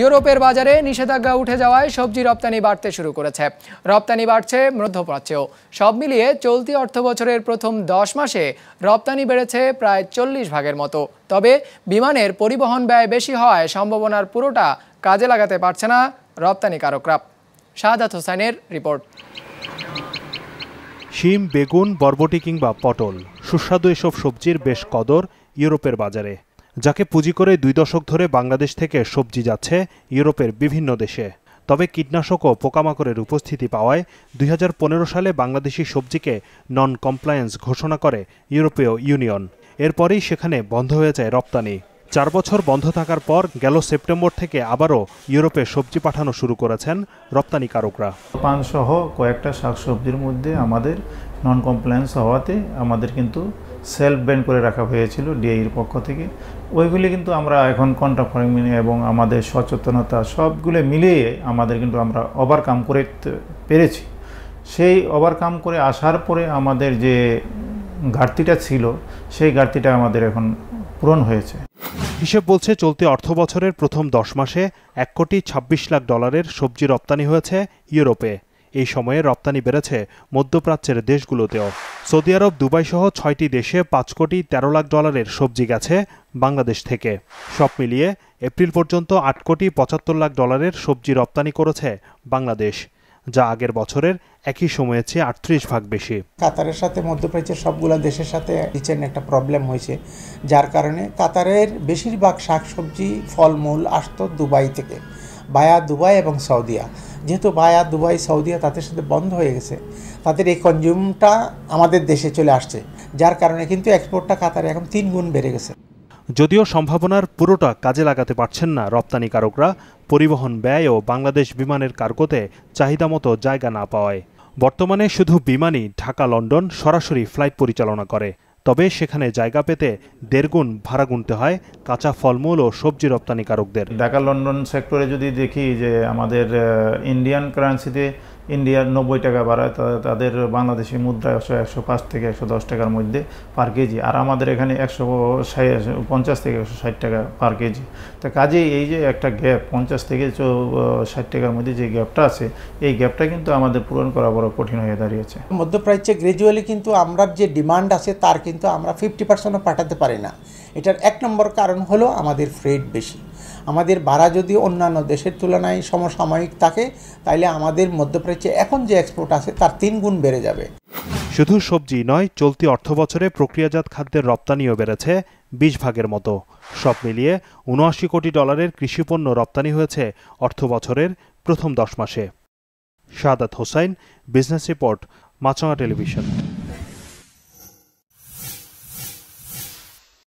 ইউরোপের বাজারে নিষেধাজ্ঞা উঠে যাওয়ায় সবজি রপ্তানি বাড়তে শুরু করেছে রপ্তানি বাড়ছে মধ্যপ্রাচ্যেও সব মিলিয়ে চলতি অর্থবছরের প্রথম দশ মাসে রপ্তানি বেড়েছে প্রায় চল্লিশ ভাগের মতো তবে বিমানের পরিবহন ব্যয় বেশি হওয়ায় সম্ভাবনার পুরোটা কাজে লাগাতে পারছে না রপ্তানিকারকরা শাহাদাত হোসেনের রিপোর্ট শিম বেগুন বরবটি কিংবা পটল সুস্বাদু এসব সবজির বেশ কদর ইউরোপের বাজারে যাকে পুঁজি করে দুই দশক ধরে বাংলাদেশ থেকে সবজি যাচ্ছে ইউরোপের বিভিন্ন দেশে তবে কীটনাশক ও পোকামাকড়ের উপস্থিতি পাওয়ায় দুই সালে বাংলাদেশি সবজিকে নন কমপ্লায়েন্স ঘোষণা করে ইউরোপীয় ইউনিয়ন এরপরেই সেখানে বন্ধ হয়ে যায় রপ্তানি চার বছর বন্ধ থাকার পর গেল সেপ্টেম্বর থেকে আবারও ইউরোপে সবজি পাঠানো শুরু করেছেন রপ্তানিকারকরা পানসহ কয়েকটা শাকসবজির মধ্যে আমাদের নন কমপ্লায়েন্স হওয়াতে আমাদের কিন্তু সেলফ ব্যান করে রাখা হয়েছিল ডিআইয়ের পক্ষ থেকে ওইগুলি কিন্তু আমরা এখন কন্ট্রাক্ট ফার্মিং এবং আমাদের সচেতনতা সবগুলো মিলিয়ে আমাদের কিন্তু আমরা ওভারকাম করে পেরেছি সেই ওভারকাম করে আসার পরে আমাদের যে ঘাটতিটা ছিল সেই ঘাটতিটা আমাদের এখন পূরণ হয়েছে হিসেব বলছে চলতি অর্থ বছরের প্রথম দশ মাসে এক কোটি ছাব্বিশ লাখ ডলারের সবজি রপ্তানি হয়েছে ইউরোপে এই সময়ে রপ্তানি বেড়েছে মধ্যপ্রাচ্যের দেশগুলোতেও সৌদি আরব দুবাইসহ ছয়টি দেশে পাঁচ কোটি তেরো লাখ ডলারের সবজি গেছে বাংলাদেশ থেকে সব মিলিয়ে এপ্রিল পর্যন্ত আট কোটি পঁচাত্তর লাখ ডলারের সবজি রপ্তানি করেছে বাংলাদেশ যা আগের বছরের একই সময়ে চেয়ে আটত্রিশ ভাগ বেশি কাতারের সাথে মধ্যপ্রাচ্যের সবগুলা দেশের সাথে কিচেন একটা প্রবলেম হয়েছে যার কারণে কাতারের বেশিরভাগ শাকসবজি ফলমূল আসতো দুবাই থেকে বায়া দুবাই এবং সৌদিয়া যেহেতু বায়া দুবাই সৌদিয়া তাদের সাথে বন্ধ হয়ে গেছে তাদের এই কনজিউমটা আমাদের দেশে চলে আসছে যার কারণে কিন্তু এক্সপোর্টটা কাতারে এখন তিন গুণ বেড়ে গেছে যদিও সম্ভাবনার পুরোটা কাজে লাগাতে পারছেন না রপ্তানিকারকরা পরিবহন ব্যয় ও বাংলাদেশ বিমানের কার্গোতে চাহিদা মতো জায়গা না পাওয়ায় বর্তমানে শুধু বিমানই ঢাকা লন্ডন সরাসরি ফ্লাইট পরিচালনা করে তবে সেখানে জায়গা পেতে দেড়গুণ ভাড়া গুনতে হয় কাঁচা ফলমূল ও সবজি রপ্তানিকারকদের ঢাকা লন্ডন সেক্টরে যদি দেখি যে আমাদের ইন্ডিয়ান কারেন্সিতে ইন্ডিয়ার নব্বই টাকা বাড়ায় তাদের বাংলাদেশি মুদ্রা একশো একশো পাঁচ থেকে একশো দশ টাকার মধ্যে পার কেজি আর আমাদের এখানে একশো পঞ্চাশ থেকে একশো ষাট টাকা পার কেজি তা কাজেই এই যে একটা গ্যাপ পঞ্চাশ থেকে ষাট টাকার মধ্যে যে গ্যাপটা আছে এই গ্যাপটা কিন্তু আমাদের পূরণ করা বড় কঠিন হয়ে দাঁড়িয়েছে মধ্যপ্রাচ্যে গ্রাজুয়ালি কিন্তু আমরা যে ডিমান্ড আছে তার কিন্তু আমরা ফিফটি পার্সেন্টও পাঠাতে পারি না এটার এক নম্বর কারণ হলো আমাদের ফ্রেড বেশি আমাদের ভাড়া যদি অন্যান্য দেশের তুলনায় সমসাময়িক থাকে তাইলে আমাদের মধ্যপ্রাচ্যে এখন যে এক্সপোর্ট আছে তার তিন গুণ বেড়ে যাবে শুধু সবজি নয় চলতি অর্থবছরে প্রক্রিয়াজাত খাদ্যের রপ্তানিও বেড়েছে বিশ ভাগের মতো সব মিলিয়ে উনআশি কোটি ডলারের কৃষিপণ্য রপ্তানি হয়েছে অর্থবছরের প্রথম দশ মাসে Sadat Hossain business report Maasranga television